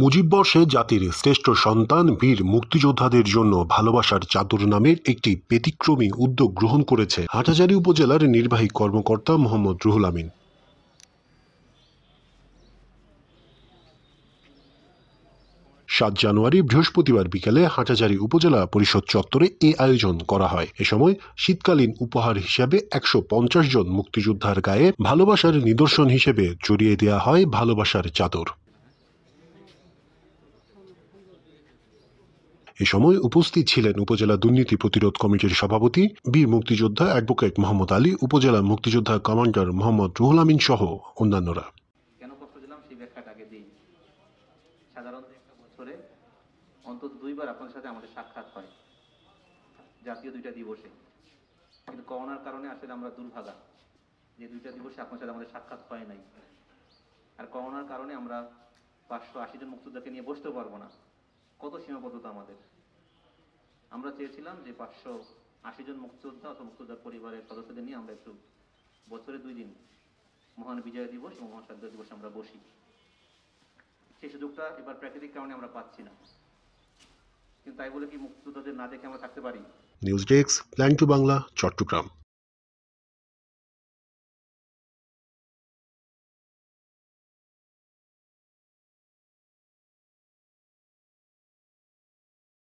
মুজিববর্ষে জাতির শ্রেষ্ঠ সন্তান বীর মুক্তিযোদ্ধাদের জন্য ভালোবাসার চাদর নামের একটি ব্যতিক্রমী উদ্যোগ গ্রহণ করেছে হাটহাজারী উপজেলার নির্বাহী কর্মকর্তা মোহাম্মদ রুহুল আমিন সাত জানুয়ারি বৃহস্পতিবার বিকেলে হাটাজারি উপজেলা পরিষদ চত্বরে এ আয়োজন করা হয় এ সময় শীতকালীন উপহার হিসাবে একশো জন মুক্তিযোদ্ধার গায়ে ভালোবাসার নিদর্শন হিসেবে জড়িয়ে দেওয়া হয় ভালোবাসার চাদর এ সময় উপস্থিত ছিলেন উপজেলা দুর্নীতি প্রতিরোধ কমিটির সভাপতি বীর মুক্তিযোদ্ধা অ্যাডভোকেট মোহাম্মদ আলী উপজেলা মুক্তিযোদ্ধা কমান্ডার মোহাম্মদ রুহুল আমিন সহ অন্যান্যরা সাধারণত একটা বছরে অন্তত দুইবার আপনার সাথে আমাদের সাক্ষাৎ হয় জাতীয় দুইটা দিবসে কিন্তু করোনার কারণে আসলে আমরা দুর্ভাগা যে দুইটা দিবসে আপনার সাথে আমাদের সাক্ষাৎ হয় নাই আর করোনার কারণে আমরা পাঁচশো আশি জন মুক্তিযোদ্ধাকে নিয়ে বসতে পারবো না কত সীমাবদ্ধতা আমাদের আমরা চেয়েছিলাম যে পাঁচশো আশি জন মুক্তিযোদ্ধা অথবা মুক্তিযোদ্ধার পরিবারের সদস্যদের নিয়ে আমরা একটু বছরে দুই দিন মহান বিজয় দিবস এবং মহান স্বাধীনতা দিবস আমরা বসি সেই সুযোগটা এবার প্রাকৃতিক কারণে আমরা পাচ্ছি না কিন্তু তাই বলে কি মুক্তিযোদ্ধাদের না দেখে আমরা থাকতে পারি news desk plan to Bangla Chittagong